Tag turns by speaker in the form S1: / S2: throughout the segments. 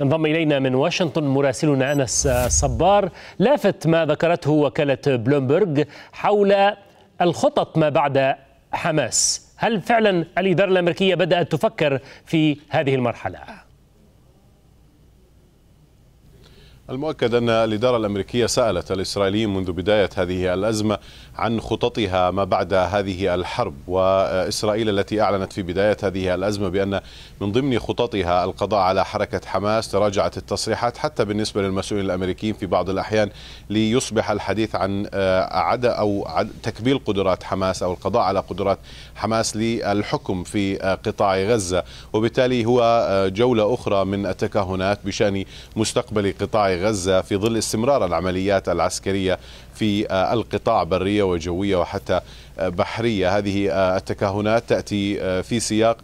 S1: ينضم إلينا من واشنطن مراسلنا أنس صبار لافت ما ذكرته وكالة بلومبرج حول الخطط ما بعد حماس هل فعلا الإدارة الأمريكية بدأت تفكر في هذه المرحلة؟
S2: المؤكد أن الإدارة الأمريكية سألت الإسرائيليين منذ بداية هذه الأزمة عن خططها ما بعد هذه الحرب وإسرائيل التي أعلنت في بداية هذه الأزمة بأن من ضمن خططها القضاء على حركة حماس تراجعت التصريحات حتى بالنسبة للمسؤولين الأمريكيين في بعض الأحيان ليصبح الحديث عن آه، عدى أو عد تكبيل قدرات حماس أو القضاء على قدرات حماس للحكم في آه، قطاع غزة وبالتالي هو آه، جولة أخرى من التكهنات بشأن مستقبل قطاع غزة في ظل استمرار العمليات العسكرية في آه، القطاع برية وجوية وحتى آه، بحرية هذه آه، التكهنات تأتي في سياق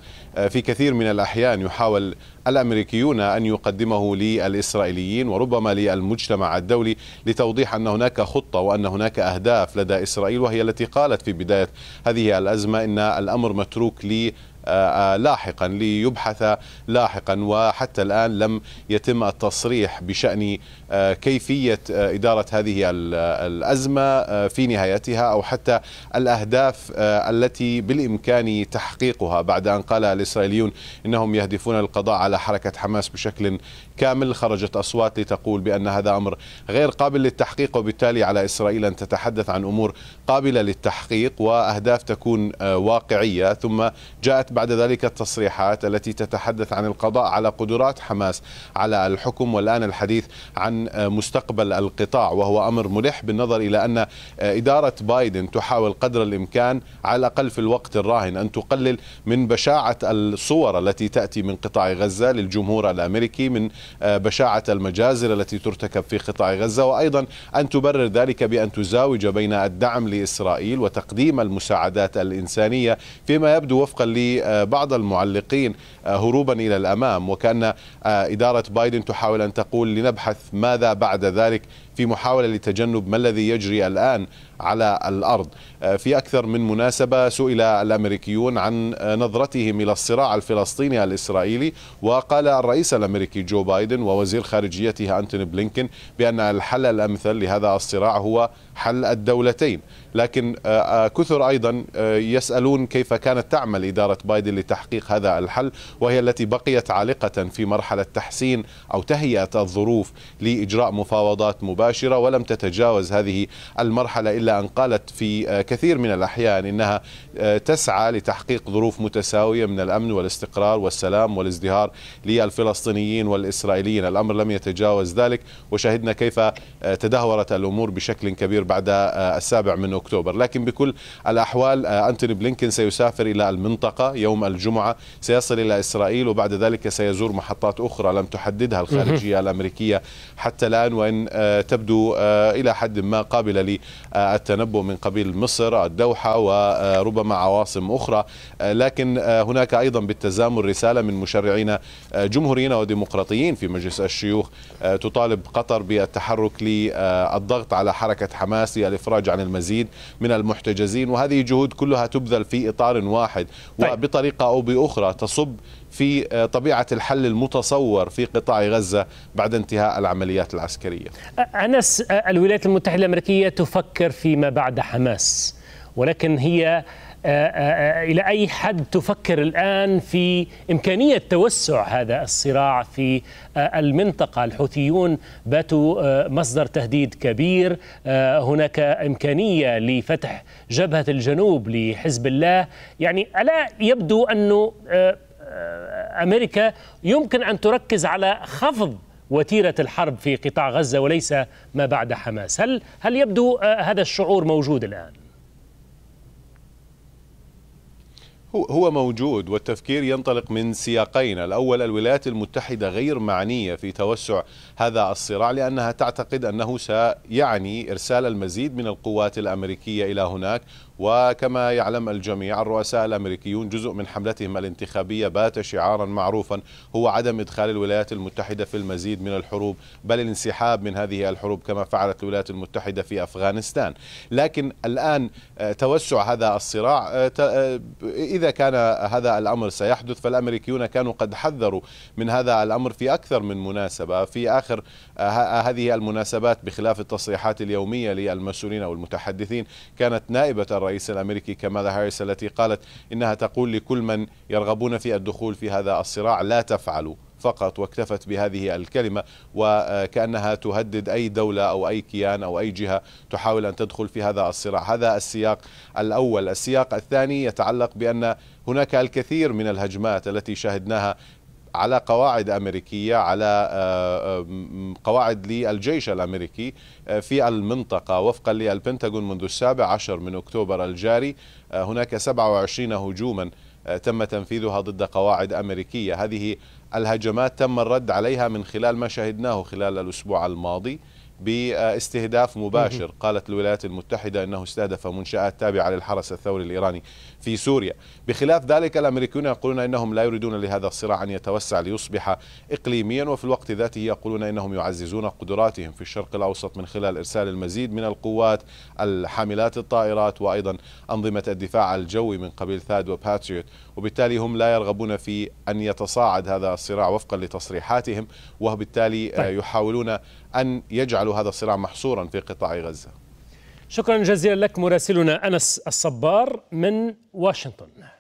S2: في كثير من الأحيان يحاول الأمريكيون أن يقدمه للإسرائيليين وربما للمجتمع الدولي لتوضيح أن هناك خطة وأن هناك أهداف لدى إسرائيل وهي التي قالت في بداية هذه الأزمة أن الأمر متروك ل آه، آه، لاحقا ليبحث لاحقا وحتى الآن لم يتم التصريح بشأن آه، كيفية إدارة هذه الأزمة في نهايتها أو حتى الأهداف التي بالإمكان تحقيقها بعد أن قال الإسرائيليون إنهم يهدفون القضاء على حركة حماس بشكل كامل خرجت أصوات لتقول بأن هذا أمر غير قابل للتحقيق وبالتالي على إسرائيل أن تتحدث عن أمور قابلة للتحقيق وأهداف تكون واقعية ثم جاءت بعد ذلك التصريحات التي تتحدث عن القضاء على قدرات حماس على الحكم والآن الحديث عن مستقبل القطاع وهو أمر ملح بالنظر إلى أن إدارة بايدن تحاول قدر الإمكان على الأقل في الوقت الراهن أن تقلل من بشاعة الصور التي تأتي من قطاع غزة للجمهور الأمريكي من بشاعة المجازر التي ترتكب في قطاع غزة وأيضا أن تبرر ذلك بأن تزاوج بين الدعم لإسرائيل وتقديم المساعدات الإنسانية فيما يبدو وفقا لي بعض المعلقين آه، هروبا إلى الأمام وكأن آه، إدارة بايدن تحاول أن تقول لنبحث ماذا بعد ذلك في محاولة لتجنب ما الذي يجري الآن على الأرض آه، في أكثر من مناسبة سئل الأمريكيون عن نظرتهم إلى الصراع الفلسطيني الإسرائيلي وقال الرئيس الأمريكي جو بايدن ووزير خارجيته أنتوني بلينكن بأن الحل الأمثل لهذا الصراع هو حل الدولتين لكن آه، آه، كثر أيضا آه، يسألون كيف كانت تعمل إدارة بايدن لتحقيق هذا الحل وهي التي بقيت عالقة في مرحلة تحسين أو تهيئة الظروف لإجراء مفاوضات مباشرة ولم تتجاوز هذه المرحلة إلا أن قالت في كثير من الأحيان إنها تسعى لتحقيق ظروف متساوية من الأمن والاستقرار والسلام والازدهار للفلسطينيين والإسرائيليين الأمر لم يتجاوز ذلك وشهدنا كيف تدهورت الأمور بشكل كبير بعد السابع من أكتوبر لكن بكل الأحوال آه، أنتوني بلينكن سيسافر إلى المنطقة يوم الجمعة سيصل إلى إسرائيل وبعد ذلك سيزور محطات أخرى لم تحددها الخارجية الأمريكية حتى الآن وإن آه، تبدو آه، إلى حد ما قابلة للتنبؤ من قبيل مصر الدوحة وربما عواصم أخرى لكن هناك أيضا بالتزامن رسالة من مشرعين جمهوريين وديمقراطيين في مجلس الشيوخ تطالب قطر بالتحرك للضغط على حركة حماس للإفراج عن المزيد من المحتجزين وهذه جهود كلها تبذل في إطار واحد طيب. وبطريقة أو بأخرى تصب في آه، طبيعة الحل المتصور في قطاع غزة بعد انتهاء العمليات العسكرية
S1: أنس آه، الولايات المتحدة الأمريكية تفكر فيما بعد حماس ولكن هي آه، آه، آه، الى اي حد تفكر الان في امكانيه توسع هذا الصراع في المنطقه الحوثيون باتوا مصدر تهديد كبير هناك امكانيه لفتح جبهه الجنوب لحزب الله يعني الا يبدو انه امريكا يمكن ان تركز على خفض وتيره الحرب في قطاع غزه وليس ما بعد حماس هل هل يبدو هذا الشعور موجود الان
S2: هو موجود والتفكير ينطلق من سياقين الأول الولايات المتحدة غير معنية في توسع هذا الصراع لأنها تعتقد أنه سيعني إرسال المزيد من القوات الأمريكية إلى هناك وكما يعلم الجميع الرؤساء الأمريكيون جزء من حملتهم الانتخابية بات شعارا معروفا هو عدم إدخال الولايات المتحدة في المزيد من الحروب بل الانسحاب من هذه الحروب كما فعلت الولايات المتحدة في أفغانستان لكن الآن آه، توسع هذا الصراع آه، آه، إذا كان هذا الأمر سيحدث فالأمريكيون كانوا قد حذروا من هذا الأمر في أكثر من مناسبة في آخر هذه المناسبات بخلاف التصريحات اليومية للمسؤولين أو المتحدثين كانت نائبة الرئيس الرئيس الأمريكي كمالا هاريس التي قالت إنها تقول لكل من يرغبون في الدخول في هذا الصراع لا تفعلوا فقط واكتفت بهذه الكلمة وكأنها تهدد أي دولة أو أي كيان أو أي جهة تحاول أن تدخل في هذا الصراع هذا السياق الأول السياق الثاني يتعلق بأن هناك الكثير من الهجمات التي شهدناها على قواعد أمريكية على آه، آه، قواعد للجيش الأمريكي آه، في المنطقة وفقا للبنتاغون منذ السابع عشر من أكتوبر الجاري هناك 27 هجوما تم تنفيذها ضد قواعد أمريكية هذه الهجمات تم الرد عليها من خلال ما شهدناه خلال الأسبوع الماضي باستهداف مباشر قالت الولايات المتحدة أنه استهدف منشآت تابعة للحرس الثوري الإيراني في سوريا بخلاف ذلك الأمريكيون يقولون أنهم لا يريدون لهذا الصراع أن يتوسع ليصبح إقليميا وفي الوقت ذاته يقولون أنهم يعززون قدراتهم في الشرق الأوسط من خلال إرسال المزيد من القوات الحاملات الطائرات وأيضا أنظمة الدفاع الجوي من قبيل ثاد وباتريوت وبالتالي هم لا يرغبون في أن يتصاعد هذا الصراع وفقا لتصريحاتهم وبالتالي يحاولون أن يجعلوا هذا الصراع محصورا في قطاع غزة
S1: شكرا جزيلا لك مراسلنا أنس الصبار من واشنطن